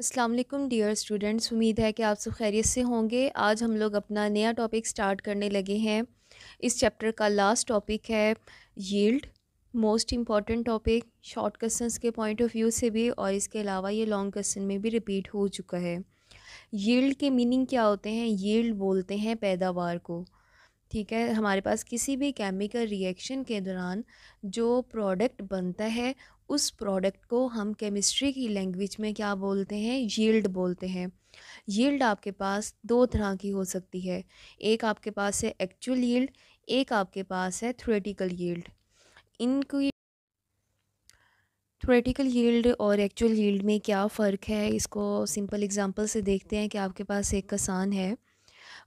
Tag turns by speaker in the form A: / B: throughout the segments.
A: Aslam dear students उम्मीद है कि आप सब खैरियत से होंगे आज हम लोग अपना नया टॉपिक स्टार्ट करने लगे हैं इस चैप्टर का लास्ट टॉपिक है yield most important topic short questions के पॉइंट ऑफ व्यू से भी और इसके अलावा ये लॉन्ग क्वेश्चन में भी रिपीट हो चुका है यील्ड के मीनिंग क्या होते हैं यील्ड बोलते हैं पैदावार को ठीक है हमारे पास किसी भी केमिकल रिएक्शन के दौरान जो प्रोडक्ट बनता है उस प्रोडक्ट को हम केमिस्ट्री की लैंग्वेज में क्या बोलते हैं यील्ड बोलते हैं यील्ड आपके पास दो तरह की हो सकती है एक आपके पास है एक्चुअल यील्ड एक आपके पास है थ्रेटिकल यील्ड इनकी थ्रेटिकल यील्ड और एक्चुअल यील्ड में क्या फ़र्क है इसको सिंपल एग्जांपल से देखते हैं कि आपके पास एक किसान है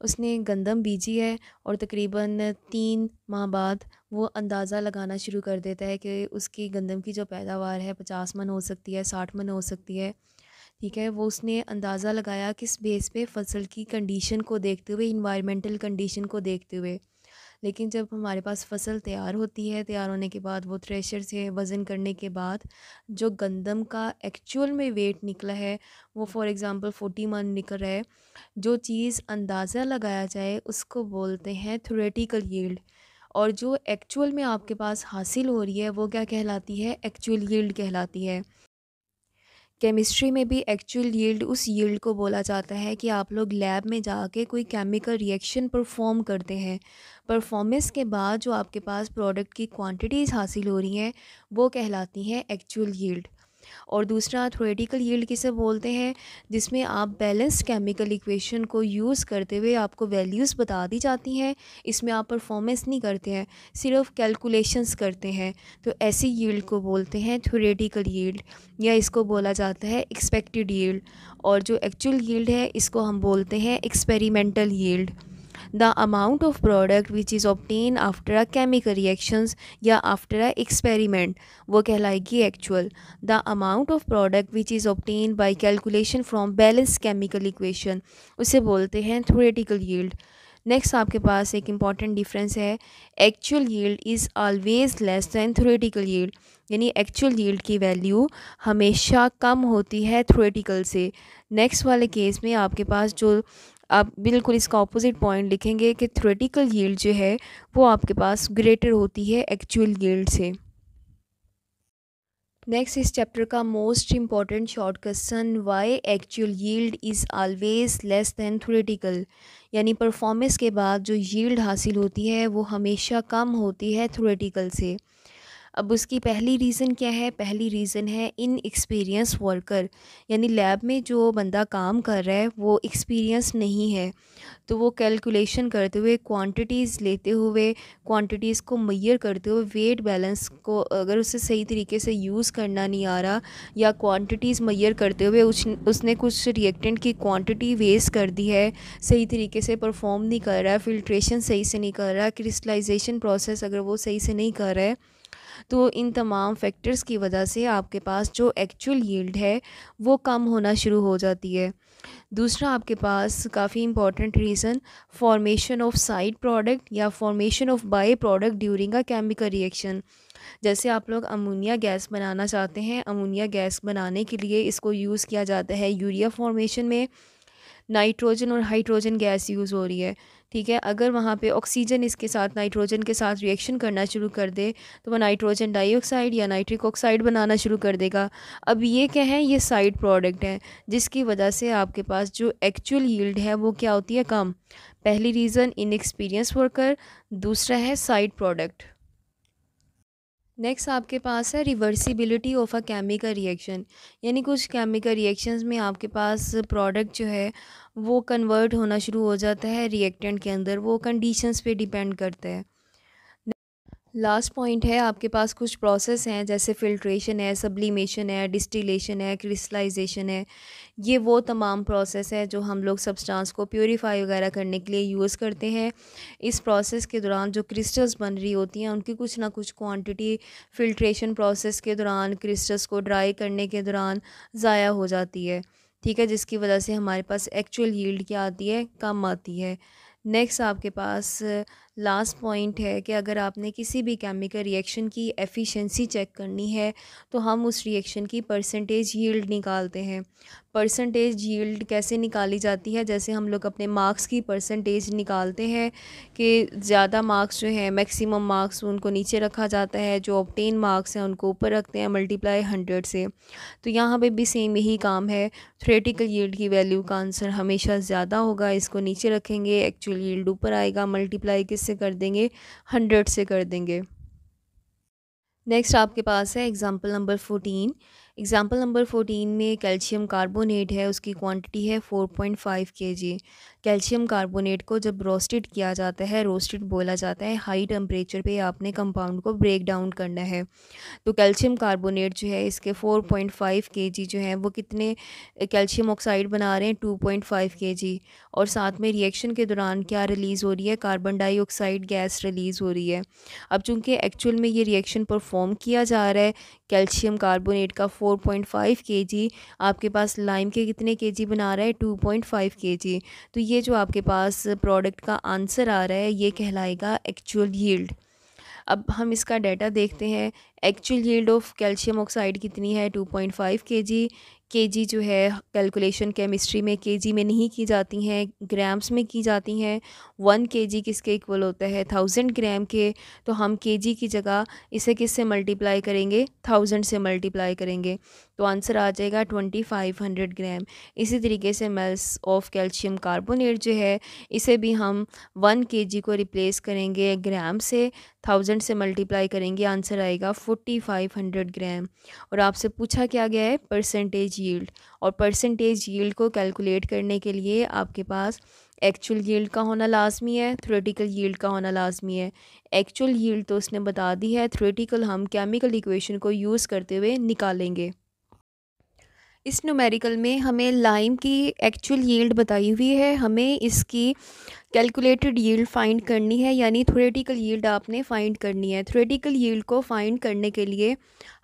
A: उसने गंदम बीजी है और तकरीबन तीन माह बाद वो अंदाज़ा लगाना शुरू कर देता है कि उसकी गंदम की जो पैदावार है पचास मन हो सकती है साठ मन हो सकती है ठीक है वो उसने अंदाज़ा लगाया किस बेस पे फसल की कंडीशन को देखते हुए इन्वायरमेंटल कंडीशन को देखते हुए लेकिन जब हमारे पास फसल तैयार होती है तैयार होने के बाद वो थ्रेशर से वज़न करने के बाद जो गंदम का एक्चुअल में वेट निकला है वो फॉर एग्ज़ाम्पल फोटी मन निकल रहा है जो चीज़ अंदाज़ा लगाया जाए उसको बोलते हैं थ्रेटिकल यील्ड और जो एक्चुअल में आपके पास हासिल हो रही है वो क्या कहलाती है एक्चुअल यील्ड कहलाती है केमिस्ट्री में भी एक्चुअल यील्ड उस यील्ड को बोला जाता है कि आप लोग लैब में जाके कोई केमिकल रिएक्शन परफॉर्म करते हैं परफॉर्मेंस के बाद जो आपके पास प्रोडक्ट की क्वांटिटीज़ हासिल हो रही हैं वो कहलाती हैं एक्चुअल यील्ड और दूसरा थ्रोटिकल यील्ड किसे बोलते हैं जिसमें आप बैलेंस्ड केमिकल इक्वेशन को यूज़ करते हुए आपको वैल्यूज़ बता दी जाती हैं इसमें आप परफॉर्मेंस नहीं करते हैं सिर्फ कैलकुलेशंस करते हैं तो ऐसी यील्ड को बोलते हैं थ्योरेटिकल यील्ड या इसको बोला जाता है एक्सपेक्टेड यील्ड और जो एक्चुअल यील्ड है इसको हम बोलते हैं experimental yield the amount of product which is obtained after a chemical reactions या आफ्टर अ एक्सपेरिमेंट वो कहलाएगी actual the amount of product which is obtained by calculation from balance chemical equation उसे बोलते हैं थोरेटिकल यील्ड नेक्स्ट आपके पास एक important difference है actual yield is always less than theoretical yield यानी एक्चुअल यील्ड की वैल्यू हमेशा कम होती है थोरेटिकल से नेक्स्ट वाले केस में आपके पास जो आप बिल्कुल इसका ऑपोजिट पॉइंट लिखेंगे कि थ्रेटिकल यील्ड जो है वो आपके पास ग्रेटर होती है एक्चुअल यील्ड से नेक्स्ट इस चैप्टर का most important short question why actual yield is always less than theoretical यानी परफॉर्मेंस के बाद जो यील्ड हासिल होती है वो हमेशा कम होती है थ्रेटिकल से अब उसकी पहली रीज़न क्या है पहली रीज़न है इन एक्सपीरियंस वर्कर यानी लैब में जो बंदा काम कर रहा है वो एक्सपीरियंस नहीं है तो वो कैलकुलेशन करते हुए क्वांटिटीज़ लेते हुए क्वांटिटीज़ को मैयर करते हुए वेट बैलेंस को अगर उसे सही तरीके से यूज़ करना नहीं आ रहा या क्वांटिटीज़ मैयर करते हुए उस उसने कुछ रिएक्टेंट की क्वांटिटी वेस्ट कर दी है सही तरीके से परफॉर्म नहीं कर रहा फिल्ट्रेशन सही से नहीं कर रहा क्रिस्टलाइजेशन प्रोसेस अगर वो सही से नहीं कर रहा है तो इन तमाम फैक्टर्स की वजह से आपके पास जो एक्चुअल यील्ड है वो कम होना शुरू हो जाती है दूसरा आपके पास काफ़ी important reason formation of side product या formation of by product during a chemical reaction जैसे आप लोग अमोनिया गैस बनाना चाहते हैं अमोनिया गैस बनाने के लिए इसको यूज़ किया जाता है यूरिया फॉर्मेशन में नाइट्रोजन और हाइड्रोजन गैस यूज़ हो रही है ठीक है अगर वहाँ पे ऑक्सीजन इसके साथ नाइट्रोजन के साथ रिएक्शन करना शुरू कर दे तो वो नाइट्रोजन डाइऑक्साइड या नाइट्रिक ऑक्साइड बनाना शुरू कर देगा अब ये क्या है ये साइड प्रोडक्ट है जिसकी वजह से आपके पास जो एक्चुअल यील्ड है वो क्या होती है कम पहली रीज़न इनएक्सपीरियंस वर्कर दूसरा है साइड प्रोडक्ट नेक्स्ट आपके पास है reversibility of a chemical reaction यानी कुछ केमिकल रिएक्शंस में आपके पास प्रोडक्ट जो है वो कन्वर्ट होना शुरू हो जाता है रिएक्टेंट के अंदर वो कंडीशंस पे डिपेंड करते हैं लास्ट पॉइंट है आपके पास कुछ प्रोसेस हैं जैसे फ़िल्ट्रेशन है सब्लीमेशन है डिस्टिलेशन है क्रिस्टलाइजेशन है ये वो तमाम प्रोसेस है जो हम लोग सब्सटेंस को प्योरीफाई वगैरह करने के लिए यूज़ करते हैं इस प्रोसेस के दौरान जो क्रिस्टल्स बन रही होती हैं उनकी कुछ ना कुछ क्वांटिटी फ़िल्ट्रेशन प्रोसेस के दौरान क्रिस्टल्स को ड्राई करने के दौरान ज़ाया हो जाती है ठीक है जिसकी वजह से हमारे पास एक्चुअल यील्ड क्या आती है कम आती है नेक्स्ट आपके पास लास्ट पॉइंट है कि अगर आपने किसी भी केमिकल रिएक्शन की एफिशिएंसी चेक करनी है तो हम उस रिएक्शन की परसेंटेज यील्ड निकालते हैं परसेंटेज यील्ड कैसे निकाली जाती है जैसे हम लोग अपने मार्क्स की परसेंटेज निकालते हैं कि ज़्यादा मार्क्स जो है मैक्सिमम मार्क्स उनको नीचे रखा जाता है जो ऑप्टेन मार्क्स हैं उनको ऊपर रखते हैं मल्टीप्लाई हंड्रेड से तो यहाँ पे भी सेम यही काम है थ्रेटिकल यील्ड की वैल्यू का आंसर हमेशा ज़्यादा होगा इसको नीचे रखेंगे एक्चुअल यील्ड ऊपर आएगा मल्टीप्लाई किस से कर देंगे हंड्रेड से कर देंगे नेक्स्ट आपके पास है example number fourteen example number fourteen में कैल्शियम कार्बोनेट है उसकी क्वांटिटी है फोर पॉइंट फाइव के जी कैल्शियम कार्बोनेट को जब रोस्टेड किया जाता है रोस्टेड बोला जाता है हाई टेम्परेचर पे आपने कंपाउंड को ब्रेक डाउन करना है तो कैल्शियम कार्बोनेट जो है इसके 4.5 पॉइंट जो है वो कितने कैल्शियम ऑक्साइड बना रहे हैं 2.5 पॉइंट और साथ में रिएक्शन के दौरान क्या रिलीज़ हो रही है कार्बन डाइऑक्साइड गैस रिलीज़ हो रही है अब चूँकि एक्चुअल में ये रिएक्शन परफॉर्म किया जा रहा है कैल्शियम कार्बोनेट का 4.5 पॉइंट आपके पास लाइम के कितने के बना रहा है 2.5 पॉइंट तो ये जो आपके पास प्रोडक्ट का आंसर आ रहा है ये कहलाएगा एक्चुअल यील्ड अब हम इसका डाटा देखते हैं actual yield of calcium oxide कितनी है टू पॉइंट फाइव के जी के जी जो है कैलकुलेशन केमिस्ट्री में के जी में नहीं की जाती हैं ग्राम्स में की जाती हैं वन के जी किसके इक्वल होता है थाउजेंड ग्राम के तो हम के जी की जगह इसे किस से मल्टीप्लाई करेंगे थाउजेंड से मल्टीप्लाई करेंगे तो आंसर आ जाएगा ट्वेंटी फाइव हंड्रेड ग्राम इसी तरीके से मेल्स ऑफ कैल्शियम कार्बोनेट जो है इसे भी हम वन के जी को रिप्लेस करेंगे ग्राम से थाउजेंड से मल्टीप्लाई करेंगे आंसर आएगा फोर्टी फाइव हंड्रेड ग्राम और आपसे पूछा क्या गया है परसेंटेज यील्ड और परसेंटेज यील्ड को कैलकुलेट करने के लिए आपके पास एक्चुअल यील्ड का होना लाजमी है थ्रेटिकल यील्ड का होना लाजमी है एक्चुअल यील्ड तो उसने बता दी है थ्रोटिकल हम केमिकल इक्वेशन को यूज़ करते हुए निकालेंगे इस न्यूमेरिकल में हमें लाइम की एक्चुअल यील्ड बताई हुई है हमें इसकी कैलकुलेटेड यील्ड फाइंड करनी है यानी थ्रेटिकल यील्ड आपने फाइंड करनी है थ्रेटिकल यील्ड को फाइंड करने के लिए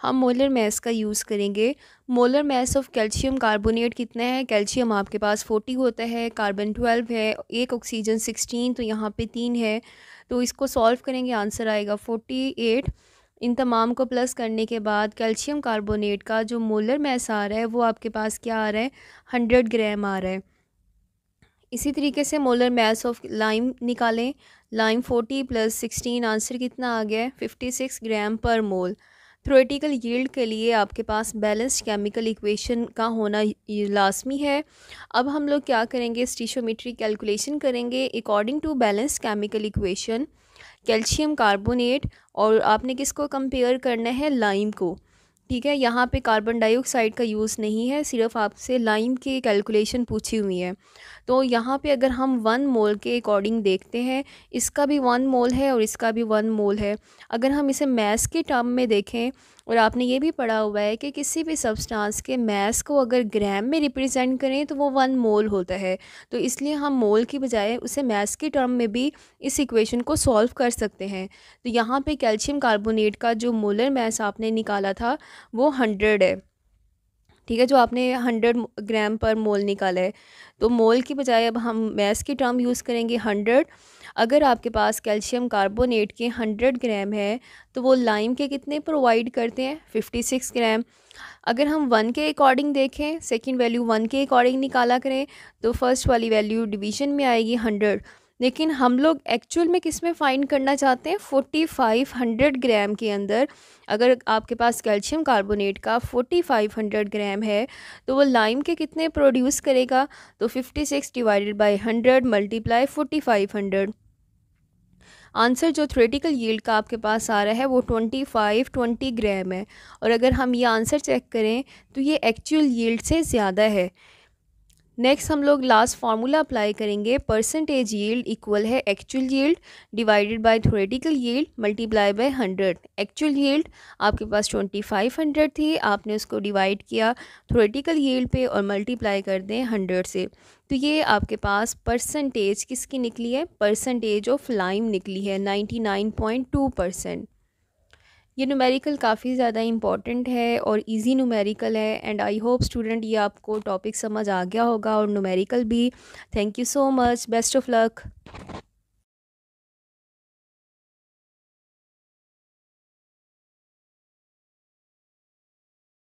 A: हम मोलर मैस का यूज़ करेंगे molar mass of calcium carbonate कितना है कैल्शियम आपके पास फोर्टी होता है कार्बन ट्वेल्व है एक ऑक्सीजन सिक्सटीन तो यहाँ पे तीन है तो इसको सॉल्व करेंगे आंसर आएगा फोर्टी एट इन तमाम को प्लस करने के बाद कैल्शियम कार्बोनेट का जो मोलर मैस आ रहा है वो आपके पास क्या आ रहा है हंड्रेड ग्राम आ रहा है इसी तरीके से मोलर मैस ऑफ लाइम निकालें lime forty plus sixteen answer कितना आ गया है फिफ्टी सिक्स ग्राम पर मोल थ्रोटिकल यील्ड के लिए आपके पास बैलेंस्ड केमिकल इक्वेशन का होना लाजमी है अब हम लोग क्या करेंगे स्टीशोमीट्री कैलकुलेशन करेंगे according to balanced chemical equation calcium carbonate और आपने किसको कंपेयर करना है लाइम को ठीक है यहाँ पे कार्बन डाइऑक्साइड का यूज़ नहीं है सिर्फ आपसे लाइम की कैलकुलेशन पूछी हुई है तो यहाँ पे अगर हम वन मोल के अकॉर्डिंग देखते हैं इसका भी वन मोल है और इसका भी वन मोल है अगर हम इसे मैस के टर्म में देखें और आपने ये भी पढ़ा हुआ है कि किसी भी सब्सटेंस के मैस को अगर ग्राम में रिप्रेजेंट करें तो वो वन मोल होता है तो इसलिए हम मोल की बजाय उसे मैस के टर्म में भी इस इक्वेशन को सॉल्व कर सकते हैं तो यहाँ पे कैल्शियम कार्बोनेट का जो मोलर मैस आपने निकाला था वो हंड्रेड है ठीक है जो आपने हंड्रेड ग्राम पर मोल निकाला है तो मोल की बजाय अब हम मैस की टर्म यूज़ करेंगे हंड्रेड अगर आपके पास कैल्शियम कार्बोनेट के हंड्रेड ग्राम है तो वो लाइम के कितने प्रोवाइड करते हैं फिफ्टी सिक्स ग्राम अगर हम वन के अकॉर्डिंग देखें सेकेंड वैल्यू वन के अकॉर्डिंग निकाला करें तो फर्स्ट वाली वैल्यू डिवीजन में आएगी हंड्रेड लेकिन हम लोग एक्चुअल में किस में फाइंड करना चाहते हैं फोर्टी फाइव हंड्रेड ग्राम के अंदर अगर आपके पास कैल्शियम कार्बोनेट का फोटी फाइव हंड्रेड ग्राम है तो वो लाइम के कितने प्रोड्यूस करेगा तो fifty six divided by hundred multiply forty five hundred answer जो थ्रेटिकल यील्ड का आपके पास आ रहा है वो ट्वेंटी फाइव ट्वेंटी ग्राम है और अगर हम ये आंसर चेक करें तो ये एक्चुअल यील्ड से ज़्यादा है नेक्स्ट हम लोग लास्ट फार्मूला अप्लाई करेंगे परसेंटेज यील्ड इक्वल है actual yield divided by theoretical yield multiply by hundred actual yield आपके पास ट्वेंटी फाइव हंड्रेड थी आपने उसको डिवाइड किया थोरेटिकल यील्ड पे और मल्टीप्लाई कर दें हंड्रेड से तो ये आपके पास परसेंटेज किसकी निकली है परसेंटेज ऑफ लाइम निकली है ninety nine point two percent ये नुमेरिकल काफ़ी ज़्यादा इम्पॉर्टेंट है और इजी नुमेरिकल है एंड आई होप स्टूडेंट ये आपको टॉपिक समझ आ गया होगा और नुमेरिकल भी thank you so much best of luck